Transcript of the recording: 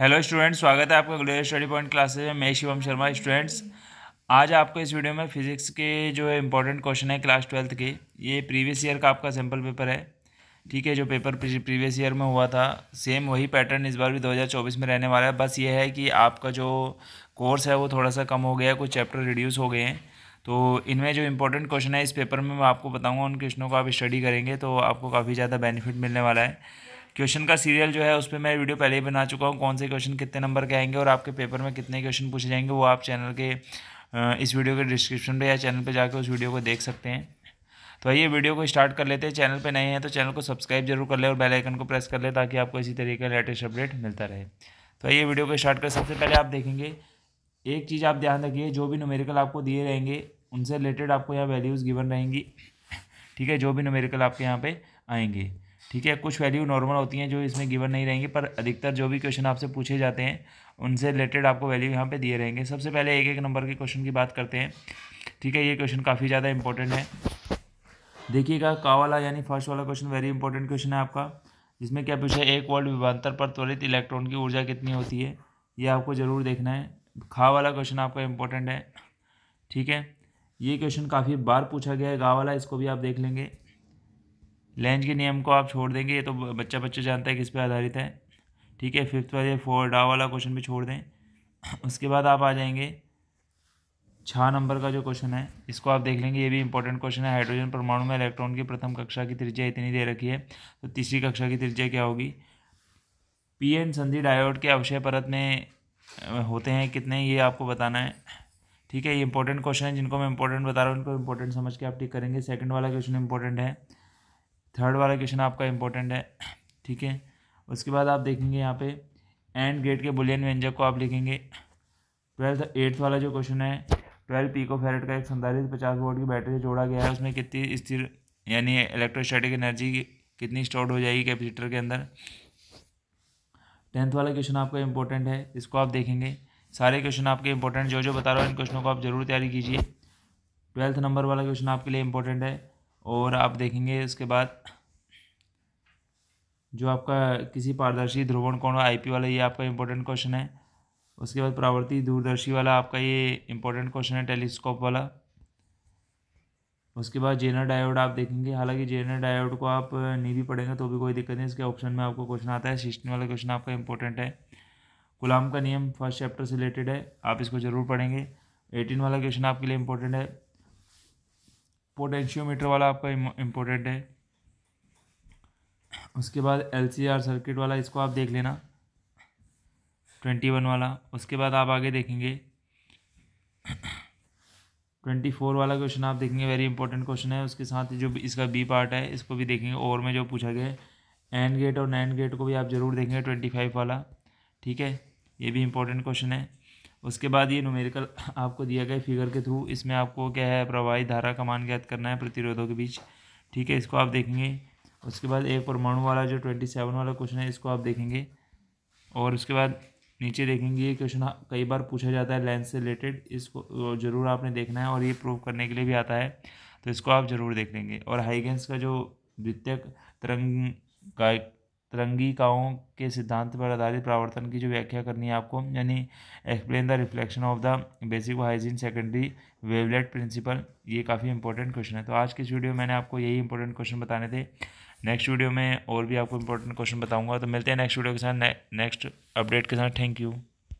hello students स्वागत है आपका ग्लोबल स्टडी पॉइंट क्लासेज में मैं शिवम शर्मा स्टूडेंट्स आज आपको इस वीडियो में फिजिक्स के जो है इंपॉर्टेंट क्वेश्चन है क्लास ट्वेल्थ के ये प्रीवियस ईयर का आपका सैम्पल पेपर है ठीक है जो पेपर प्रीवियस ईयर में हुआ था सेम वही पैटर्न इस बार भी 2024 में रहने वाला है बस ये है कि आपका जो कोर्स है वो थोड़ा सा कम हो गया है कुछ चैप्टर रिड्यूस हो गए हैं तो इनमें जो इंपॉर्टेंट क्वेश्चन है इस पेपर में मैं आपको बताऊँगा उन क्वेश्चनों को आप स्टडी करेंगे तो आपको काफ़ी ज़्यादा बेनिफिट मिलने वाला है क्वेश्चन का सीरियल जो है उस पर मैं वीडियो पहले ही बना चुका हूँ कौन से क्वेश्चन कितने नंबर के आएंगे और आपके पेपर में कितने क्वेश्चन पूछे जाएंगे वो आप चैनल के इस वीडियो के डिस्क्रिप्शन पर या चैनल पर जाकर उस वीडियो को देख सकते हैं तो आइए वीडियो को स्टार्ट कर लेते हैं चैनल पर नए हैं तो चैनल को सब्सक्राइब जरूर कर ले और बेल आइकन को प्रेस कर ले ताकि आपको इसी तरीके का लेटेस्ट अपडेट मिलता रहे तो आइए वीडियो को स्टार्ट कर सबसे पहले आप देखेंगे एक चीज़ आप ध्यान रखिए जो भी नोमेरिकल आपको दिए रहेंगे उनसे रिलेटेड आपको यहाँ वैल्यूज़ गिवन रहेंगी ठीक है जो भी नोमेरिकल आपके यहाँ पर आएंगे ठीक है कुछ वैल्यू नॉर्मल होती हैं जो इसमें गिवन नहीं रहेंगे पर अधिकतर जो भी क्वेश्चन आपसे पूछे जाते हैं उनसे रिलेटेड आपको वैल्यू यहाँ पे दिए रहेंगे सबसे पहले एक एक नंबर के क्वेश्चन की बात करते हैं ठीक है ये क्वेश्चन काफ़ी ज़्यादा इंपॉर्टेंट है देखिएगा का वाला यानी फर्स्ट वाला क्वेश्चन वेरी इंपॉर्टेंट क्वेश्चन है आपका जिसमें क्या पूछा है एक वर्ल्ड विभांतर पर त्वरित इलेक्ट्रॉन की ऊर्जा कितनी होती है ये आपको ज़रूर देखना है खा वाला क्वेश्चन आपका इंपॉर्टेंट है ठीक है ये क्वेश्चन काफ़ी बार पूछा गया है गा वाला इसको भी आप देख लेंगे लेंज के नियम को आप छोड़ देंगे ये तो बच्चा बच्चा जानता है किस पे आधारित है ठीक है फिफ्थ वाले फोर डा वाला क्वेश्चन भी छोड़ दें उसके बाद आप आ जाएंगे छः नंबर का जो क्वेश्चन है इसको आप देख लेंगे ये भी इंपॉर्टेंट क्वेश्चन है हाइड्रोजन परमाणु में इलेक्ट्रॉन की प्रथम कक्षा की त्रिज्या इतनी दे रखी है तो तीसरी कक्षा की त्रिज्या क्या होगी पी एन संधि डायोड के अवशय परत में होते हैं कितने ये आपको बताना है ठीक है ये इंपॉर्टेंट क्वेश्चन है जिनको मैं इंपॉर्टेंट बता रहा हूँ उनको इंपॉर्टेंट समझ के आप ठीक करेंगे सेकंड वाला क्वेश्चन इंपॉर्टेंट है थर्ड वाला क्वेश्चन आपका इंपॉर्टेंट है ठीक है उसके बाद आप देखेंगे यहाँ पे एंड गेट के बुलियन व्यंजक को आप लिखेंगे ट्वेल्थ एट्थ वाला जो क्वेश्चन है ट्वेल्व पीको फेरेट का एक संतालीस पचास वोट की बैटरी से जोड़ा गया है उसमें कितनी स्थिर यानी इलेक्ट्रोस्टैटिक एनर्जी कितनी स्टोर्ड हो जाएगी कैपेसिटर के अंदर टेंथ वाला क्वेश्चन आपका इंपॉर्टेंट है इसको आप देखेंगे सारे क्वेश्चन आपके इंपॉर्टेंट जो जो बता रहा हूँ इन क्वेश्चनों को आप जरूर तैयारी कीजिए ट्वेल्थ नंबर वाला क्वेश्चन आपके लिए इंपॉर्टेंट है और आप देखेंगे उसके बाद जो आपका किसी पारदर्शी ध्रुवण कोण आईपी वाला ये आपका इंपॉर्टेंट क्वेश्चन है उसके बाद प्रावर्ती दूरदर्शी वाला आपका ये इंपॉर्टेंट क्वेश्चन है टेलीस्कोप वाला उसके बाद जेनर डायोड आप देखेंगे हालांकि जेनर डायोड को आप नहीं भी पढ़ेंगे तो भी कोई दिक्कत नहीं इसके ऑप्शन में आपको क्वेश्चन आता है सिस्टम वाला क्वेश्चन आपका इंपॉर्टेंट है गुलाम का नियम फर्स्ट चैप्टर से रिलेटेड है आप इसको ज़रूर पढ़ेंगे एटीन वाला क्वेश्चन आपके लिए इंपॉर्टेंट है पोटेंशियोमीटर वाला आपका इम्पोर्टेंट है उसके बाद एल सर्किट वाला इसको आप देख लेना ट्वेंटी वन वाला उसके बाद आप आगे देखेंगे ट्वेंटी फोर वाला क्वेश्चन आप देखेंगे वेरी इंपॉर्टेंट क्वेश्चन है उसके साथ जो इसका बी पार्ट है इसको भी देखेंगे और में जो पूछा गया है एंड गेट और नैन गेट को भी आप ज़रूर देखेंगे ट्वेंटी फाइव वाला ठीक है ये भी इंपॉर्टेंट क्वेश्चन है उसके बाद ये न्यूमेरिकल आपको दिया गया फिगर के थ्रू इसमें आपको क्या है प्रवाही धारा का मान ज्ञात करना है प्रतिरोधों के बीच ठीक है इसको आप देखेंगे उसके बाद एक परमाणु वाला जो ट्वेंटी सेवन वाला क्वेश्चन है इसको आप देखेंगे और उसके बाद नीचे देखेंगे ये क्वेश्चन कई बार पूछा जाता है लेंस से रिलेटेड इसको ज़रूर आपने देखना है और ये प्रूव करने के लिए भी आता है तो इसको आप ज़रूर देख लेंगे और हाईगेंस का जो द्वितीय तरंग का रंगीकाओं के सिद्धांत पर आधारित प्रावर्तन की जो व्याख्या करनी है आपको यानी explain the reflection of the basic Huygens secondary wavelet principle ये काफ़ी इंपॉर्टेंट क्वेश्चन है तो आज के इस वीडियो में मैंने आपको यही इंपॉर्टेंट क्वेश्चन बताने थे नेक्स्ट वीडियो में और भी आपको इंपॉर्टेंट क्वेश्चन बताऊंगा तो मिलते हैं नेक्स्ट वीडियो के साथ नेक्स्ट अपडेट के साथ थैंक यू